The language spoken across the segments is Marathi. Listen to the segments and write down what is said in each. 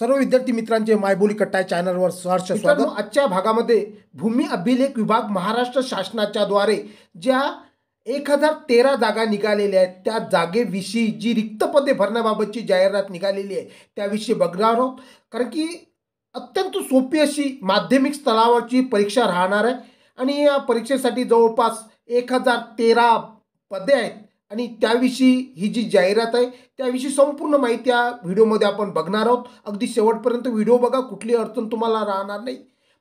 सर्व विद्यार्थी मित्रांचे मायबोली कट्टा चॅनलवर सहर्ष स्वागत आजच्या भागामध्ये भूमी अभिलेख विभाग महाराष्ट्र शासनाच्या द्वारे ज्या एक हजार तेरा जागा निघालेल्या आहेत त्या जागेविषयी जी रिक्त पदे भरण्याबाबतची जाहिरात निघालेली आहे त्याविषयी बघणार आहोत कारण की अत्यंत सोपी अशी माध्यमिक स्तरावरची परीक्षा राहणार आहे आणि या परीक्षेसाठी जवळपास एक हजार तेरा पदे आहेत आणि त्याविषयी ही जी जाहिरात आहे त्याविषयी संपूर्ण माहिती या व्हिडिओमध्ये आपण बघणार आहोत अगदी शेवटपर्यंत व्हिडिओ बघा कुठली अडचण तुम्हाला राहणार नाही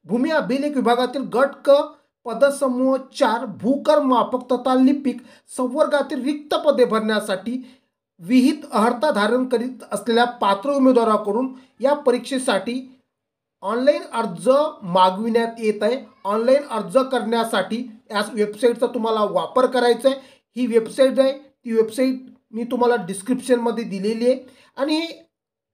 भूमी अभिलेख विभागातील गट क पदसमूह चार भूकर तथा लिपिक संवर्गातील रिक्त पदे भरण्यासाठी विहित अर्हता धारण करीत असलेल्या पात्र उमेदवाराकडून या परीक्षेसाठी ऑनलाईन अर्ज मागविण्यात येत आहे ऑनलाईन अर्ज करण्यासाठी या वेबसाईटचा तुम्हाला वापर करायचा आहे ही वेबसाईट आहे ती वेबसाईट मी तुम्हाला डिस्क्रिप्शनमध्ये दिलेली आहे आणि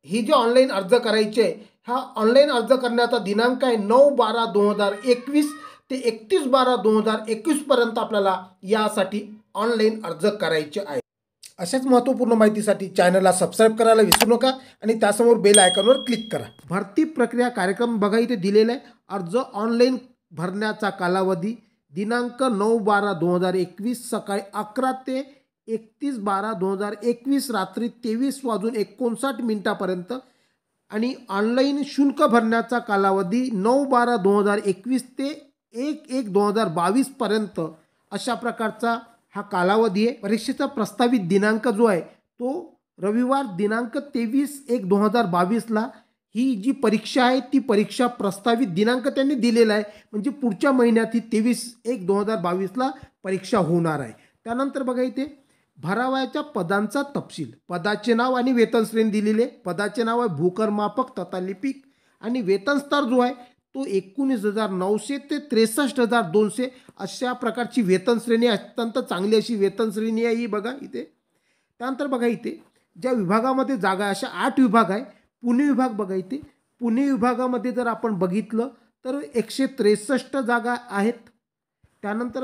ही जे ऑनलाईन अर्ज करायचे आहे हा ऑनलाईन अर्ज करण्याचा दिनांक आहे नऊ बारा दोन हजार एकवीस ते एकतीस बारा दोन हजार एकवीसपर्यंत आपल्याला यासाठी ऑनलाईन अर्ज करायचे आहे अशाच महत्त्वपूर्ण माहितीसाठी चॅनलला सबस्क्राईब करायला विसरू नका आणि त्यासमोर बेल आयकॉनवर क्लिक करा भरती प्रक्रिया कार्यक्रम बघा इथे दिलेला आहे अर्ज ऑनलाईन भरण्याचा कालावधी दिनांक नऊ बारा दोन हजार एकवीस सकाळी अकरा ते एकतीस बारा दोन हजार एकवीस रात्री तेवीस वाजून एकोणसाठ मिनटापर्यंत आणि ऑनलाईन शुल्क भरण्याचा कालावधी नऊ बारा दोन हजार एकवीस ते एक एक दोन हजार बावीसपर्यंत अशा प्रकारचा हा कालावधी आहे परीक्षेचा प्रस्तावित दिनांक जो आहे तो रविवार दिनांक तेवीस एक दोन हजार बावीसला ही जी परीक्षा आहे ती परीक्षा प्रस्तावित दिनांक त्यांनी दिलेला आहे म्हणजे पुढच्या महिन्यात ही तेवीस एक दोन हजार बावीसला परीक्षा होणार आहे त्यानंतर बघा इथे भरावयाच्या पदांचा तपशील पदाचे नाव आणि वेतन श्रेणी दिलेले पदाचे नाव आहे भूकरमापक तथा लिपिक आणि वेतनस्तर जो आहे तो एकोणीस हजार नऊशे ते त्रेसष्ट हजार दोनशे अशा प्रकारची वेतन श्रेणी अत्यंत चांगली अशी वेतन श्रेणी आहे ही बघा इथे त्यानंतर बघा इथे ज्या विभागामध्ये जागा अशा आठ विभाग आहे पुणे विभाग बघायचे पुणे विभागामध्ये जर आपण बघितलं तर एकशे त्रेसष्ट जागा आहेत त्यानंतर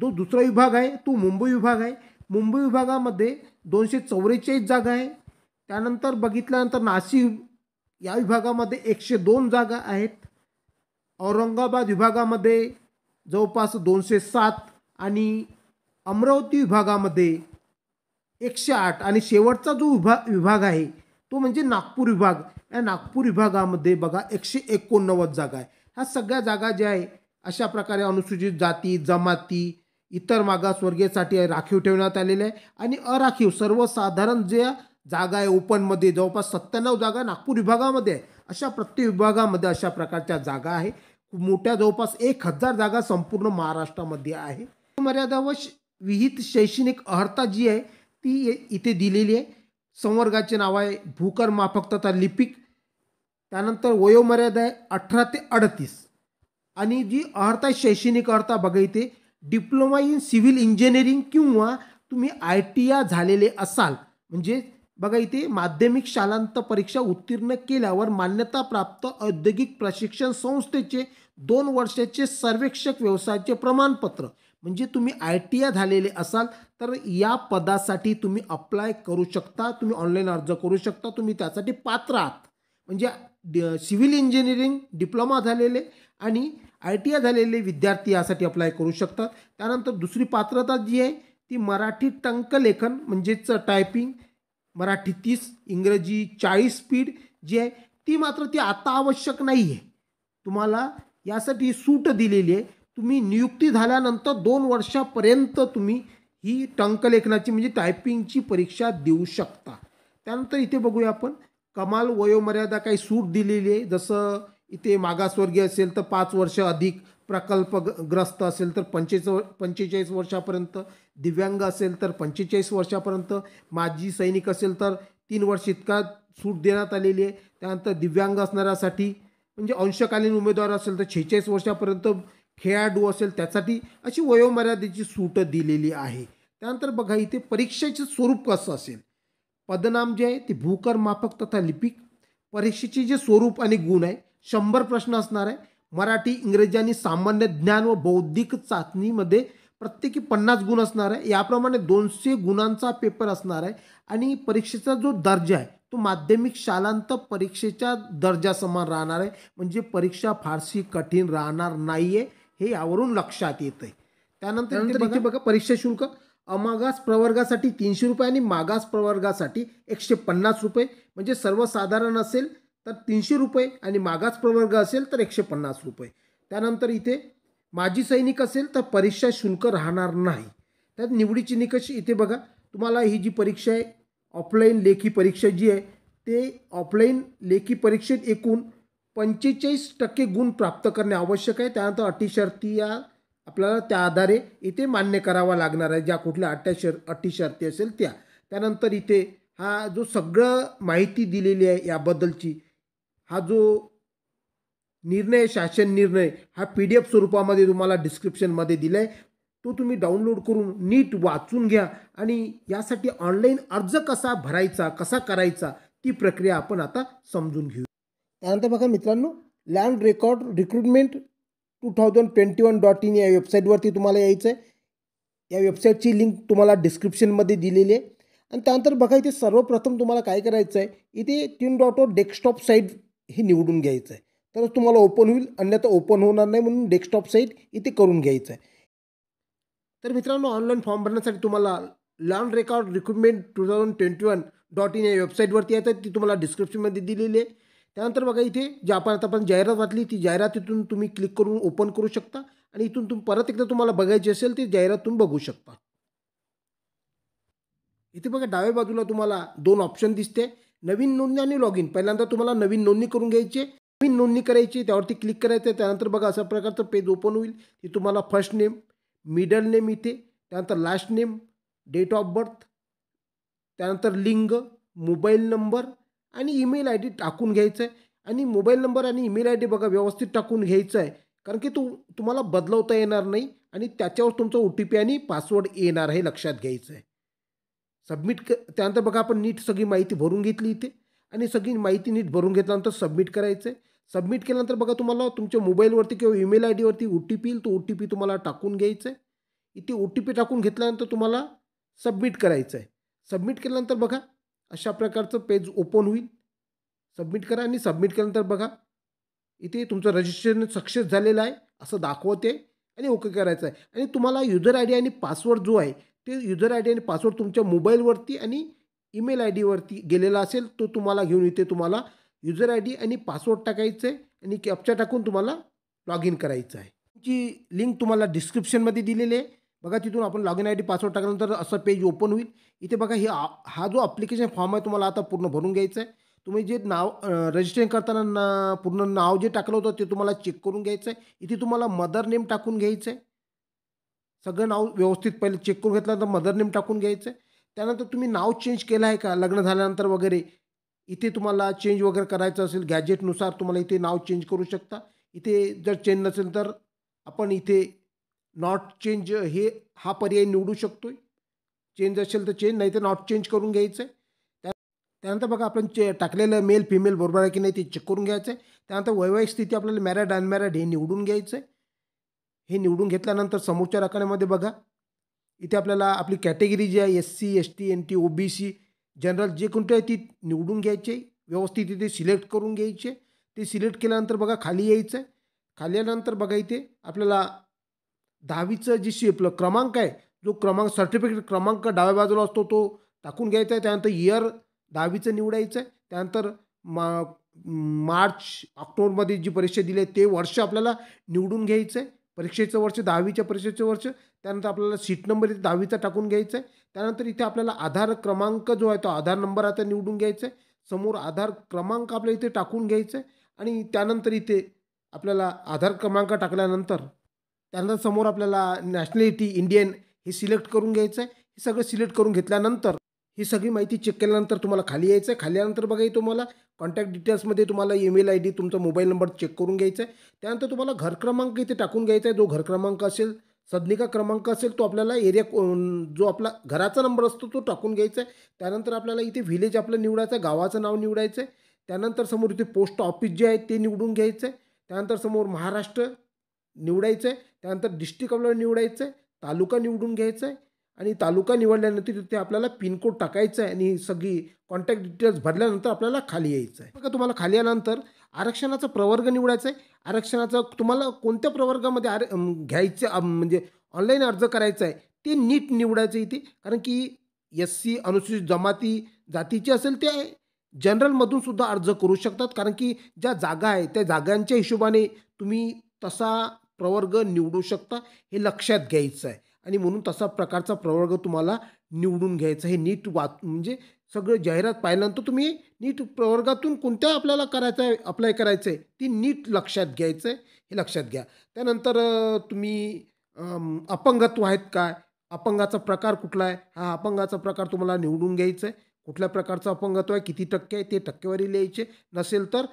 जो दुसरा विभाग आहे तो मुंबई विभाग आहे मुंबई विभागामध्ये दोनशे चौवेचाळीस जागा आहे त्यानंतर बघितल्यानंतर नाशिक या विभागामध्ये एकशे दोन जागा आहेत औरंगाबाद विभागामध्ये जवळपास दोनशे सात आणि अमरावती विभागामध्ये एकशे आठ आणि शेवटचा जो विभा विभाग आहे तो म्हणजे नागपूर विभाग या नागपूर विभागामध्ये बघा एकशे एकोणनव्वद जागा आहे ह्या सगळ्या जागा ज्या आहे अशा प्रकारे अनुसूचित जाती जमाती इतर मागासवर्गीयसाठी राखीव ठेवण्यात आलेले आहे आणि अराखीव सर्वसाधारण ज्या जागा आहे ओपनमध्ये जवळपास सत्त्याण्णव जागा नागपूर विभागामध्ये आहे अशा प्रत्येक विभागामध्ये अशा प्रकारच्या जागा आहे मोठ्या जवळपास एक हजार जागा संपूर्ण महाराष्ट्रामध्ये आहे मर्यादा व विहित शैक्षणिक अर्हता जी आहे ती इथे दिलेली आहे संवर्गाचे नाव आहे भूकर माफक तथा लिपिक त्यानंतर वयोमर्यादा आहे अठरा ते अडतीस आणि जी अर्हता शैक्षणिक अर्हता बघायते डिप्लोमा इन सिव्हिल इंजिनिअरिंग किंवा तुम्ही आय टी आय झालेले असाल म्हणजे बघा इथे माध्यमिक शालांत परीक्षा उत्तीर्ण केल्यावर मान्यताप्राप्त औद्योगिक प्रशिक्षण संस्थेचे दोन वर्षाचे सर्वेक्षक व्यवसायाचे प्रमाणपत्र म्हणजे तुम्ही आय टी आय झालेले असाल तर या पदासाठी तुम्ही अप्लाय करू शकता तुम्ही ऑनलाईन अर्ज करू शकता तुम्ही त्यासाठी पात्र आहात म्हणजे सिव्हिल इंजिनिअरिंग डिप्लोमा झालेले आणि आय टी आय झालेले विद्यार्थी यासाठी अप्लाय करू शकतात त्यानंतर दुसरी पात्रता जी आहे ती मराठी टंकलेखन म्हणजेच टायपिंग मराठी तीस इंग्रजी चाळीस स्पीड जी आहे ती मात्र ती आता आवश्यक नाही आहे तुम्हाला यासाठी सूट दिलेली आहे तुम्ही नियुक्ती झाल्यानंतर दोन वर्षापर्यंत तुम्ही ही टंकलेखनाची म्हणजे टायपिंगची परीक्षा देऊ शकता त्यानंतर इथे बघूया आपण कमाल वयोमर्यादा काही सूट दिलेली आहे जसं इथे मागासवर्गीय असेल तर पाच वर्ष अधिक प्रकल्पग्रस्त असेल तर पंचेच पंचेचाळीस वर्षापर्यंत दिव्यांग असेल तर पंचेचाळीस वर्षापर्यंत माजी सैनिक असेल तर तीन वर्ष इतका सूट देण्यात आलेली आहे त्यानंतर दिव्यांग असणाऱ्यासाठी म्हणजे अंशकालीन उमेदवार असेल तर छेचाळीस वर्षापर्यंत खेळाडू असेल त्यासाठी अशी वयोमर्यादेची सूट दिलेली आहे त्यानंतर बघा इथे परीक्षेचे स्वरूप कसं असेल पदनाम जे आहे ते भूकर माफक तथा लिपिक परीक्षेचे जे स्वरूप आणि गुण आहे शंभर प्रश्न असणार आहे मराठी इंग्रजी आणि सामान्य ज्ञान व बौद्धिक चाचणीमध्ये प्रत्येकी पन्नास गुण असणार आहे याप्रमाणे दोनशे गुणांचा पेपर असणार आहे आणि परीक्षेचा जो दर्जा आहे तो माध्यमिक शालांत परीक्षेच्या समान राहणार आहे म्हणजे परीक्षा फारशी कठीण राहणार नाही आहे हे यावरून लक्षात येत आहे त्यानंतर इथे बघा परीक्षा शुल्क अमागास प्रवर्गासाठी तीनशे रुपये आणि मागास प्रवर्गासाठी एकशे पन्नास रुपये म्हणजे सर्वसाधारण असेल तर तीनशे रुपये आणि मागास प्रवर्ग असेल तर एकशे पन्नास रुपये त्यानंतर इथे माजी सैनिक असेल तर परीक्षा शुल्क राहणार नाही त्यात निवडीची निकष इथे बघा तुम्हाला ही जी परीक्षा आहे ऑफलाईन लेखी परीक्षा जी आहे ते ऑफलाईन लेखी परीक्षेत एकूण पंचेचाळीस टक्के गुण प्राप्त करणे आवश्यक आहे त्यानंतर अटी शर्ती या आपल्याला त्या आधारे इथे मान्य करावा लागणार आहे ज्या कुठल्या अट्याशर शर अटी शर्ती असेल त्या त्यानंतर इथे हा जो सगळं माहिती दिलेली आहे याबद्दलची हा जो निर्णय शासन निर्णय हा पी डी एफ स्वरूपामध्ये तुम्हाला डिस्क्रिप्शनमध्ये दिला आहे तो तुम्ही डाउनलोड करून नीट वाचून घ्या आणि यासाठी ऑनलाईन अर्ज कसा भरायचा कसा करायचा ती प्रक्रिया आपण आता समजून घेऊ त्यानंतर बघा मित्रांनो land record recruitment two thousand twenty one dot in या वेबसाईटवरती तुम्हाला यायचं आहे या वेबसाईटची लिंक तुम्हाला डिस्क्रिप्शनमध्ये दिलेली आहे आणि त्यानंतर बघा इथे सर्वप्रथम तुम्हाला काय करायचं आहे इथे तीन डॉट डेस्कटॉप साईट हे निवडून घ्यायचं आहे तर तुम्हाला ओपन होईल अन्यथा ओपन होणार नाही म्हणून डेस्कटॉप साईट इथे करून घ्यायचं आहे तर मित्रांनो ऑनलाईन फॉर्म भरण्यासाठी तुम्हाला land record recruitment two thousand twenty one dot in या वेबसाईटवरती आहे ती तुम्हाला डिस्क्रिप्शनमध्ये दिलेली आहे त्यानंतर बघा इथे जे आपण आता आपण जाहिरात वाचली ती जाहिरातीतून तुम्ही क्लिक करून ओपन करू शकता आणि इथून तुम्ही परत एकदा तुम्हाला बघायची असेल ती जाहिरात तुम्ही बघू शकता इथे बघा डाव्या बाजूला तुम्हाला दोन ऑप्शन दिसते नवीन नोंदणी आणि लॉग इन पहिल्यांदा तुम्हाला नवीन नोंदणी करून घ्यायची नवीन नोंदणी करायची त्यावरती क्लिक करायचं त्यानंतर बघा अशा प्रकारचं पेज ओपन होईल ते तुम्हाला फर्स्ट नेम मिडल नेम इथे त्यानंतर last name date of birth त्यानंतर लिंग मोबाईल नंबर आणि ईमेल आय डी टाकून घ्यायचं आहे आणि मोबाईल नंबर आणि ईमेल आय डी बघा व्यवस्थित टाकून घ्यायचं आहे कारण की तू तुम्हाला बदलवता येणार नाही आणि त्याच्यावर तुमचं ओ टी पी आणि पासवर्ड येणार हे लक्षात घ्यायचं आहे सबमिट क त्यानंतर बघा आपण नीट सगळी माहिती भरून घेतली इथे आणि सगळी माहिती नीट भरून घेतल्यानंतर सबमिट करायचं आहे सबमिट केल्यानंतर बघा तुम्हाला तुमच्या मोबाईलवरती किंवा ईमेल आय डीवरती ओ टी पी येईल तो ओ टी पी तुम्हाला टाकून घ्यायचं आहे इथे ओ टी पी टाकून घेतल्यानंतर तुम्हाला सबमिट करायचं आहे सबमिट केल्यानंतर बघा अशा प्रकारचं पेज ओपन होईल सबमिट करा आणि सबमिट केल्यानंतर बघा इथे तुमचं रजिस्ट्रेशन सक्सेस झालेलं आहे असं दाखवते आणि ओके करायचं आहे आणि तुम्हाला युजर आय डी आणि पासवर्ड जो आहे ते युजर आय डी आणि पासवर्ड तुमच्या मोबाईलवरती आणि ईमेल आय डीवरती गेलेला असेल तो तुम्हाला घेऊन इथे तुम्हाला युजर आय डी आणि पासवर्ड टाकायचं आहे आणि कॅप्चा टाकून तुम्हाला लॉग इन करायचं आहे जी लिंक तुम्हाला डिस्क्रिप्शनमध्ये दिलेली आहे बघा तिथून आपण log in I D password टाकल्यानंतर असं पेज ओपन होईल इथे बघा हे हा जो अप्लिकेशन फॉर्म आहे तुम्हाला आता पूर्ण भरून घ्यायचं आहे तुम्ही जे नाव रजिस्ट्रेशन करताना ना पूर्ण नाव जे टाकलं होतं ते तुम्हाला चेक करून घ्यायचं आहे इथे तुम्हाला मदर नेम टाकून घ्यायचं आहे सगळं नाव व्यवस्थित पहिले चेक करून घेतल्यानंतर मदर नेम टाकून घ्यायचं आहे त्यानंतर तुम्ही नाव चेंज केलं आहे का लग्न झाल्यानंतर वगैरे इथे तुम्हाला चेंज वगैरे करायचं असेल गॅजेटनुसार तुम्हाला इथे नाव चेंज करू शकता इथे जर चेंज नसेल तर आपण इथे नॉट चेंज हे हा पर्याय निवडू शकतो चेंज असेल तर चेंज नाही तर नॉट चेंज करून घ्यायचं आहे त्या त्यानंतर बघा आपण चे टाकलेलं मेल फिमेल बरोबर आहे की नाही ते चेक करून घ्यायचं आहे त्यानंतर वैवाहिक स्थिती आपल्याला मॅरिड अनमॅरिड हे निवडून घ्यायचं आहे हे निवडून घेतल्यानंतर समोरच्या रकान्यामध्ये बघा इथे आपल्याला आपली कॅटेगरी जी आहे S C S T N T O B C general जे कोणते आहे ती निवडून घ्यायची व्यवस्थित इथे सिलेक्ट करून घ्यायचे ते सिलेक्ट केल्यानंतर बघा खाली यायचं आहे खाली आल्यानंतर बघा इथे आपल्याला दहावीचं जी शिपलं क्रमांक आहे जो क्रमांक सर्टिफिकेट क्रमांक डाव्या बाजूला असतो तो टाकून घ्यायचा आहे त्यानंतर इयर दहावीचं निवडायचं आहे त्यानंतर मा मार्च ऑक्टोबरमध्ये जी परीक्षा दिली आहे ते वर्ष आपल्याला निवडून घ्यायचं आहे परीक्षेचं वर्ष दहावीच्या परीक्षेचं वर्ष त्यानंतर आपल्याला सीट नंबर इथे दहावीचा टाकून घ्यायचा आहे त्यानंतर इथे आपल्याला आधार क्रमांक जो आहे तो आधार नंबर आता निवडून घ्यायचा आहे समोर आधार क्रमांक आपल्या इथे टाकून घ्यायचा आहे आणि त्यानंतर इथे आपल्याला आधार क्रमांक टाकल्यानंतर त्यानंतर समोर आपल्याला नॅशनॅलिटी इंडियन हे सिलेक्ट करून घ्यायचं आहे हे सगळं सिलेक्ट करून घेतल्यानंतर ही सगळी माहिती चेक केल्यानंतर तुम्हाला खाली यायचं आहे खाल्यानंतर बघाही तुम्हाला कॉन्टॅक्ट डिटेल्समध्ये तुम्हाला ईमेल आय डी तुमचा मोबाईल नंबर चेक करून घ्यायचा आहे त्यानंतर तुम्हाला घर क्रमांक इथे टाकून घ्यायचा आहे जो घर क्रमांक असेल सदनिका क्रमांक असेल तो आपल्याला एरिया जो आपला घराचा नंबर असतो तो टाकून घ्यायचा आहे त्यानंतर आपल्याला इथे व्हिलेज आपलं निवडायचं आहे गावाचं नाव निवडायचं आहे त्यानंतर समोर इथे पोस्ट ऑफिस जे आहे ते निवडून घ्यायचं आहे त्यानंतर समोर महाराष्ट्र निवडायचं आहे त्यानंतर डिस्ट्रिक्ट आपल्याला निवडायचं आहे तालुका निवडून घ्यायचा आहे आणि तालुका निवडल्यानंतर तिथे आपल्याला पिनकोड टाकायचा आहे आणि सगळी कॉन्टॅक्ट डिटेल्स भरल्यानंतर आपल्याला खाली यायचं आहे बघा तुम्हाला खाली आल्यानंतर आरक्षणाचा प्रवर्ग निवडायचा आहे आरक्षणाचा तुम्हाला कोणत्या प्रवर्गामध्ये आर घ्यायचं म्हणजे ऑनलाईन अर्ज करायचा आहे ते नीट निवडायचं इथे कारण की एस सी अनुसूचित जमाती जातीची असेल ते जनरलमधून सुद्धा अर्ज करू शकतात कारण की ज्या जागा आहे त्या जागांच्या हिशोबाने तुम्ही तसा प्रवर्ग निवडू शकता हे लक्षात घ्यायचं आहे आणि म्हणून तसा प्रकारचा प्रवर्ग तुम्हाला निवडून घ्यायचा हे नीट वाच म्हणजे सगळं जाहिरात पाहिल्यानंतर तुम्ही नीट प्रवर्गातून कोणत्या आपल्याला करायचं आहे अप्लाय करायचं आहे ती नीट लक्षात घ्यायचं आहे हे लक्षात घ्या त्यानंतर तुम्ही अपंगत्व आहेत काय अपंगाचा प्रकार कुठला आहे हा अपंगाचा प्रकार तुम्हाला निवडून घ्यायचा आहे कुठल्या प्रकारचं अपंगत्व आहे किती टक्के आहे ते टक्केवारी लिहायचे नसेल तर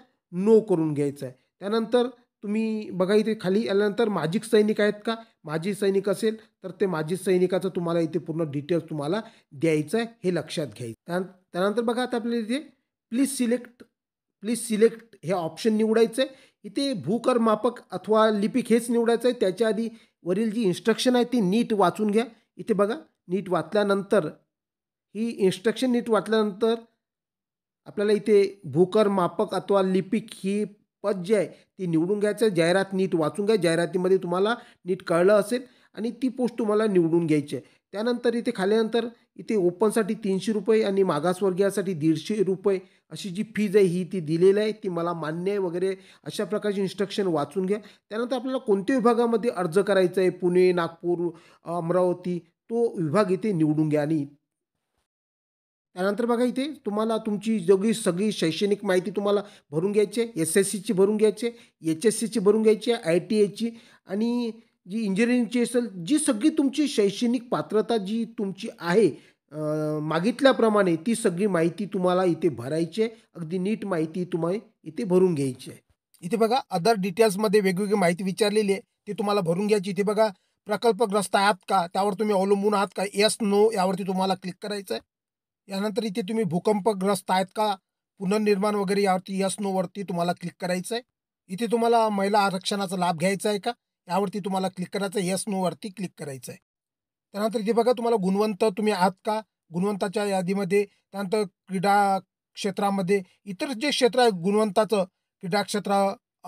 नो करून घ्यायचं आहे त्यानंतर तुम्ही बघा इथे खाली आल्यानंतर माजिक सैनिक आहेत का माजी सैनिक असेल तर ते माजी सैनिकाचं तुम्हाला इथे पूर्ण डिटेल्स तुम्हाला द्यायचं आहे हे लक्षात घ्यायचं त्यान त्यानंतर बघा आता आपल्याला इथे प्लीज सिलेक्ट प्लीज सिलेक्ट हे ऑप्शन निवडायचं आहे इथे भूकर मापक अथवा लिपिक हेच निवडायचं आहे त्याच्या आधी वरील जी इन्स्ट्रक्शन आहे ती नीट वाचून घ्या इथे बघा नीट वाचल्यानंतर ही इन्स्ट्रक्शन नीट वाचल्यानंतर आपल्याला इथे भूकर मापक अथवा लिपिक ही पद जे आहे ती निवडून घ्यायचं जाहिरात नीट वाचून घ्या जाहिरातीमध्ये तुम्हाला नीट कळलं असेल आणि ती पोस्ट तुम्हाला निवडून घ्यायची आहे त्यानंतर इथे खाल्यानंतर इथे ओपनसाठी तीनशे रुपये आणि मागासवर्गीयासाठी दीडशे रुपये अशी जी फीज आहे ही ती दिलेली आहे ती मला मान्य आहे वगैरे अशा प्रकारची इन्स्ट्रक्शन वाचून घ्या त्यानंतर आपल्याला कोणत्या विभागामध्ये अर्ज करायचा आहे पुणे नागपूर अमरावती तो विभाग इथे निवडून घ्या आणि त्यानंतर बघा इथे तुम्हाला तुमची जोगी सगळी शैक्षणिक माहिती तुम्हाला भरून घ्यायची आहे एस एस सीची भरून घ्यायची आहे एच एस सीची भरून घ्यायची आहे आय टी एची आणि जी इंजिनिअरिंगची असेल जी सगळी तुमची शैक्षणिक पात्रता जी तुमची आहे मागितल्याप्रमाणे ती सगळी माहिती तुम्हाला इथे भरायची आहे अगदी नीट माहिती तुम्हाला इथे भरून घ्यायची आहे इथे बघा अदर डिटेल्समध्ये वेगवेगळी माहिती विचारलेली आहे ती तुम्हाला भरून घ्यायची इथे बघा प्रकल्पग्रस्त आहात का त्यावर तुम्ही अवलंबून आहात का येस नो यावरती तुम्हाला क्लिक करायचं आहे यानंतर इथे तुम्ही भूकंपग्रस्त आहेत का पुनर्निर्माण वगैरे यावरती यस नोवरती तुम्हाला क्लिक करायचं आहे इथे तुम्हाला महिला आरक्षणाचा लाभ घ्यायचा आहे का यावरती तुम्हाला क्लिक करायचं आहे यस नोवरती क्लिक करायचं आहे त्यानंतर इथे बघा तुम्हाला गुणवंत तुम्ही आहात का गुणवंताच्या यादीमध्ये त्यानंतर क्रीडा क्षेत्रामध्ये इतर जे क्षेत्र आहे गुणवंताचं क्रीडा क्षेत्र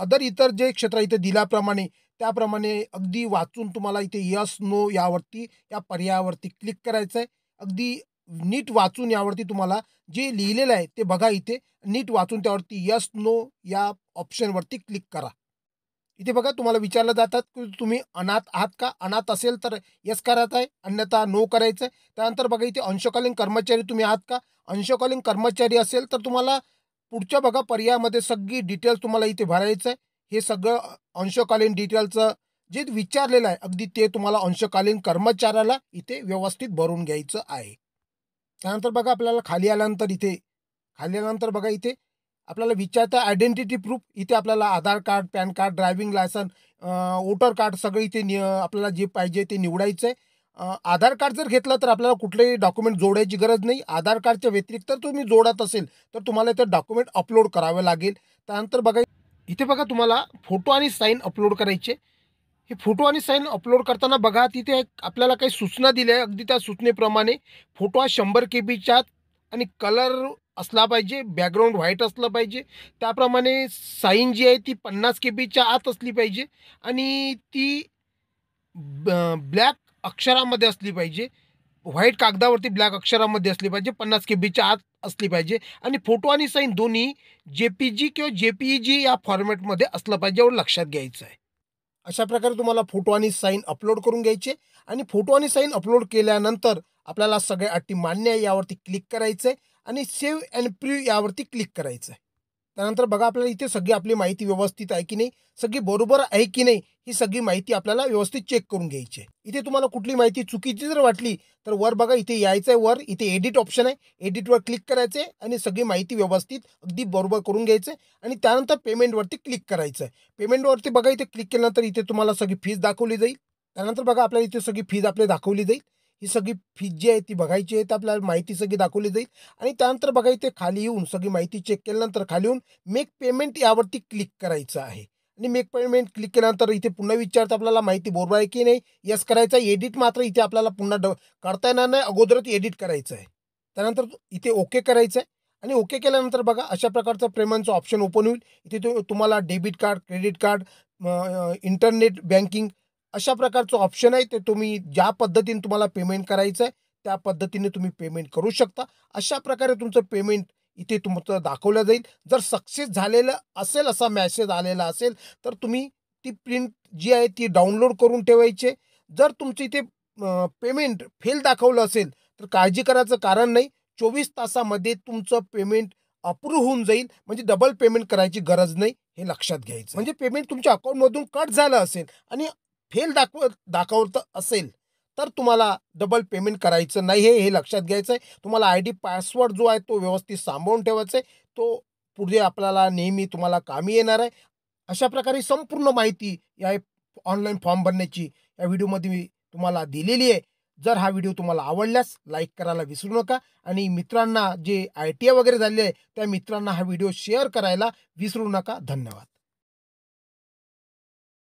अदर इतर जे क्षेत्र इथे दिल्याप्रमाणे त्याप्रमाणे अगदी वाचून तुम्हाला इथे यस नो यावरती या पर्यायावरती क्लिक करायचं आहे अगदी नीट वाचून यावरती तुम्हाला जे लिहिलेलं आहे ते बघा इथे नीट वाचून त्यावरती यस नो या ऑप्शनवरती क्लिक करा इथे बघा तुम्हाला विचारलं जातात की तुम्ही अनाथ आहात का अनाथ असेल तर यस करायचं आहे अन्यथा नो करायचं आहे त्यानंतर बघा इथे अंशकालीन कर्मचारी तुम्ही आहात का अंशकालीन कर्मचारी असेल तर तुम्हाला पुढच्या बघा पर्यायामध्ये सगळी डिटेल्स तुम्हाला इथे भरायचं आहे हे सगळं अंशकालीन डिटेलचं जे विचारलेलं आहे अगदी ते तुम्हाला अंशकालीन कर्मचाऱ्याला इथे व्यवस्थित भरून घ्यायचं आहे त्यानंतर बघा आपल्याला खाली आल्यानंतर इथे खाली आल्यानंतर बघा इथे आपल्याला विचारता आयडेंटिटी प्रूफ इथे आपल्याला Aadhaar card PAN card driving licence voter card सगळे इथे नि आपल्याला जे पाहिजे ते निवडायचं आहे आधार कार्ड जर घेतलं तर आपल्याला कुठलेही डॉक्युमेंट जोडायची गरज नाही आधार कार्डच्या व्यतिरिक्त तुम्ही जोडत असेल तर तुम्हाला इथे डॉक्युमेंट अपलोड करावं लागेल त्यानंतर बघा इथे बघा तुम्हाला फोटो आणि साईन अपलोड करायचे हे फोटो आणि साईन अपलोड करताना बघा तिथे आपल्याला काही सूचना दिल्या आहे अगदी त्या सूचनेप्रमाणे फोटो हा शंभर के बीच्यात आणि कलर असला पाहिजे बॅकग्राऊंड व्हाईट असलं पाहिजे त्याप्रमाणे साईन जी आहे ती पन्नास के बीच्या आत असली पाहिजे आणि ती ब्लॅक अक्षरामध्ये असली पाहिजे व्हाईट कागदावरती ब्लॅक अक्षरामध्ये असली पाहिजे पन्नास के बीच्या आत असली पाहिजे आणि फोटो आणि साईन दोन्ही जे पी जी किंवा जे पी जी या फॉर्मॅटमध्ये असलं पाहिजे एवढं लक्षात घ्यायचं आहे अशा प्रकारे तुम्हाला फोटो आणि साईन अपलोड करून घ्यायचे आणि फोटो आणि साईन अपलोड केल्यानंतर आपल्याला सगळ्या अटी मान्य यावरती क्लिक करायचं आहे आणि सेव्ह अँड प्रिव्ह यावरती क्लिक करायचं आहे त्यानंतर बघा आपल्याला इथे सगळी आपली माहिती व्यवस्थित आहे की नाही सगळी बरोबर आहे की नाही ही सगळी माहिती आपल्याला व्यवस्थित चेक करून घ्यायची आहे इथे तुम्हाला कुठली माहिती चुकीची जर वाटली तर वर बघा इथे यायचं आहे वर इथे एडिट ऑप्शन आहे एडिटवर क्लिक करायचं आहे आणि सगळी माहिती व्यवस्थित अगदी बरोबर करून घ्यायचं आहे आणि त्यानंतर पेमेंटवरती क्लिक करायचं आहे पेमेंटवरती बघा इथे क्लिक केल्यानंतर इथे तुम्हाला सगळी फीज दाखवली जाईल त्यानंतर बघा आपल्याला इथे सगळी फीज आपली दाखवली जाईल ही सगळी फीज जी आहे ती बघायची आहे तर आपल्याला माहिती सगळी दाखवली जाईल आणि त्यानंतर बघा इथे खाली येऊन सगळी माहिती चेक केल्यानंतर खाली येऊन मेक पेमेंट यावरती क्लिक करायचं आहे आणि मेक पेमेंट क्लिक केल्यानंतर इथे पुन्हा विचारतं आपल्याला माहिती बरोबर आहे की नाही यस करायचं आहे एडिट मात्र इथे आपल्याला पुन्हा ड करता येणार नाही अगोदरच एडिट करायचं आहे त्यानंतर इथे ओके करायचं आहे आणि ओके केल्यानंतर बघा अशा प्रकारचं पेमेंटचं ऑप्शन ओपन होईल इथे तुम्हाला debit card credit card internet banking अशा प्रकारचं ऑप्शन आहे ते तुम्ही ज्या पद्धतीने तुम्हाला पेमेंट करायचं आहे त्या पद्धतीने तुम्ही पेमेंट करू शकता अशा प्रकारे तुमचं पेमेंट इथे तुमचं दाखवलं जाईल जर सक्सेस झालेलं असेल असा मॅसेज आलेला असेल तर तुम्ही ती प्रिंट जी आहे ती डाउनलोड करून ठेवायचे जर तुमचं इथे पेमेंट फेल दाखवलं असेल तर काळजी करायचं कारण नाही चोवीस तासामध्ये तुमचं पेमेंट अप्रूव्ह होऊन जाईल म्हणजे डबल पेमेंट करायची गरज नाही हे लक्षात घ्यायचं म्हणजे पेमेंट तुमच्या अकाउंटमधून कट झालं असेल आणि फेल दाखव दाखवत असेल तर तुम्हाला डबल पेमेंट करायचं नाही आहे हे लक्षात घ्यायचं आहे तुम्हाला आय डी पासवर्ड जो आहे तो व्यवस्थित सांभाळून ठेवायचा आहे तो पुढे आपल्याला नेहमी तुम्हाला कामी येणार आहे अशा प्रकारे संपूर्ण माहिती या ऑनलाईन फॉर्म भरण्याची या व्हिडिओमध्ये मी तुम्हाला दिलेली आहे जर हा व्हिडिओ तुम्हाला आवडल्यास लाईक करायला विसरू नका आणि मित्रांना जे आय टी आय वगैरे झाले आहे त्या मित्रांना हा व्हिडिओ शेअर करायला विसरू नका धन्यवाद